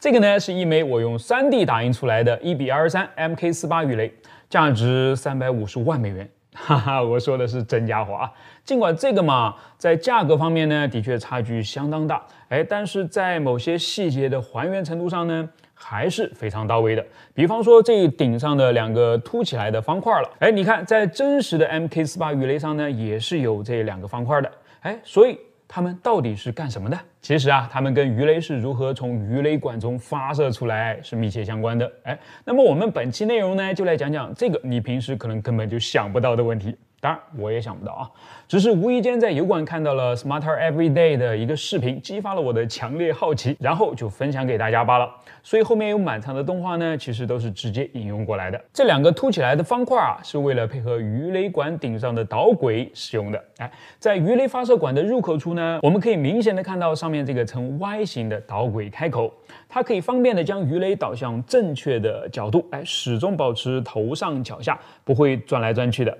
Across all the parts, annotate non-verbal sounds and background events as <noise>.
这个呢是一枚我用 3D 打印出来的1比23 MK 四八鱼雷，价值三百五十万美元，哈哈，我说的是真家伙啊。尽管这个嘛，在价格方面呢，的确差距相当大，哎，但是在某些细节的还原程度上呢，还是非常到位的。比方说这顶上的两个凸起来的方块了，哎，你看在真实的 MK 四八鱼雷上呢，也是有这两个方块的，哎，所以。它们到底是干什么的？其实啊，它们跟鱼雷是如何从鱼雷管中发射出来是密切相关的。哎，那么我们本期内容呢，就来讲讲这个你平时可能根本就想不到的问题。当然，我也想不到啊，只是无意间在油管看到了 smarter everyday 的一个视频，激发了我的强烈好奇，然后就分享给大家罢了。所以后面有满仓的动画呢，其实都是直接引用过来的。这两个凸起来的方块啊，是为了配合鱼雷管顶上的导轨使用的。哎，在鱼雷发射管的入口处呢，我们可以明显的看到上面这个呈 Y 形的导轨开口，它可以方便的将鱼雷导向正确的角度，哎，始终保持头上脚下，不会转来转去的。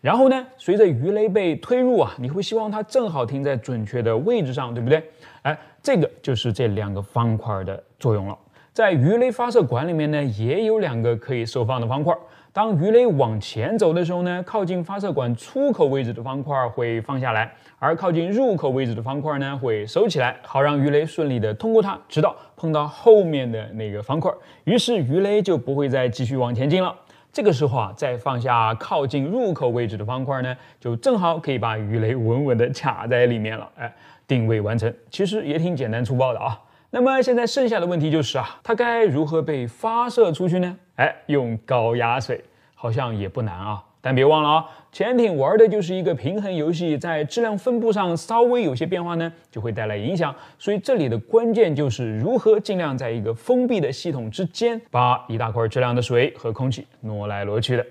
然后呢，随着鱼雷被推入啊，你会希望它正好停在准确的位置上，对不对？哎，这个就是这两个方块的作用了。在鱼雷发射管里面呢，也有两个可以收放的方块。当鱼雷往前走的时候呢，靠近发射管出口位置的方块会放下来，而靠近入口位置的方块呢会收起来，好让鱼雷顺利的通过它，直到碰到后面的那个方块，于是鱼雷就不会再继续往前进了。这个时候啊，再放下靠近入口位置的方块呢，就正好可以把鱼雷稳稳地卡在里面了。哎，定位完成，其实也挺简单粗暴的啊。那么现在剩下的问题就是啊，它该如何被发射出去呢？哎，用高压水好像也不难啊。但别忘了啊，潜艇玩的就是一个平衡游戏，在质量分布上稍微有些变化呢，就会带来影响。所以这里的关键就是如何尽量在一个封闭的系统之间，把一大块质量的水和空气挪来挪去的。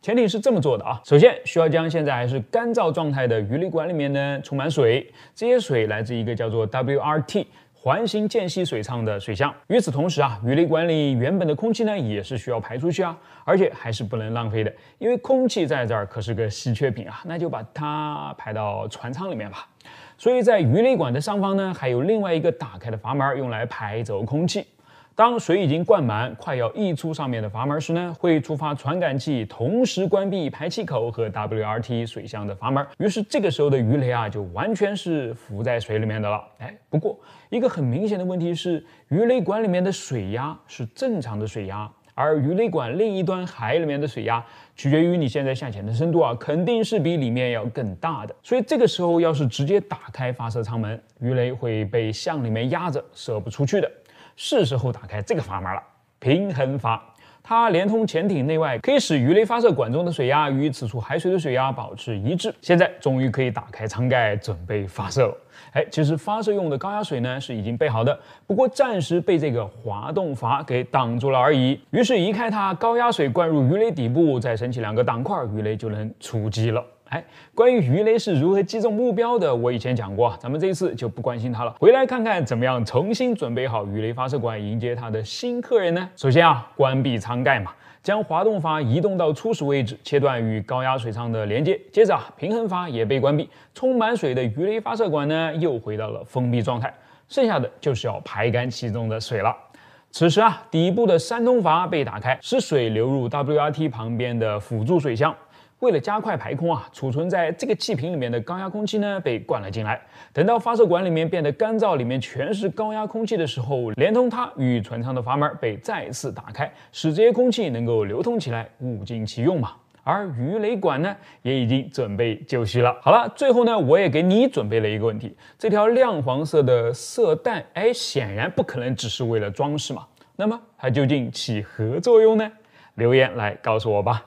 潜艇是这么做的啊，首先需要将现在还是干燥状态的鱼雷管里面呢充满水，这些水来自一个叫做 WRT。环形间隙水舱的水箱。与此同时啊，鱼雷管里原本的空气呢，也是需要排出去啊，而且还是不能浪费的，因为空气在这儿可是个稀缺品啊。那就把它排到船舱里面吧。所以在鱼雷管的上方呢，还有另外一个打开的阀门，用来排走空气。当水已经灌满，快要溢出上面的阀门时呢，会触发传感器，同时关闭排气口和 WRT 水箱的阀门。于是这个时候的鱼雷啊，就完全是浮在水里面的了。哎，不过一个很明显的问题是，鱼雷管里面的水压是正常的水压，而鱼雷管另一端海里面的水压取决于你现在向前的深度啊，肯定是比里面要更大的。所以这个时候要是直接打开发射舱门，鱼雷会被向里面压着射不出去的。是时候打开这个阀门了，平衡阀，它连通潜艇内外，可以使鱼雷发射管中的水压与此处海水的水压保持一致。现在终于可以打开舱盖，准备发射了。哎，其实发射用的高压水呢是已经备好的，不过暂时被这个滑动阀给挡住了而已。于是移开它，高压水灌入鱼雷底部，再升起两个挡块，鱼雷就能出击了。哎，关于鱼雷是如何击中目标的，我以前讲过，咱们这一次就不关心它了。回来看看怎么样重新准备好鱼雷发射管，迎接它的新客人呢？首先啊，关闭舱盖嘛，将滑动阀移动到初始位置，切断与高压水舱的连接。接着啊，平衡阀也被关闭，充满水的鱼雷发射管呢，又回到了封闭状态。剩下的就是要排干其中的水了。此时啊，底部的三通阀被打开，使水流入 WRT 旁边的 <laughs> 辅助水箱。为了加快排空啊，储存在这个气瓶里面的高压空气呢被灌了进来。等到发射管里面变得干燥，里面全是高压空气的时候，连通它与船舱的阀门被再次打开，使这些空气能够流通起来，物尽其用嘛。而鱼雷管呢，也已经准备就绪了。好了，最后呢，我也给你准备了一个问题：这条亮黄色的色带，哎，显然不可能只是为了装饰嘛。那么它究竟起何作用呢？留言来告诉我吧。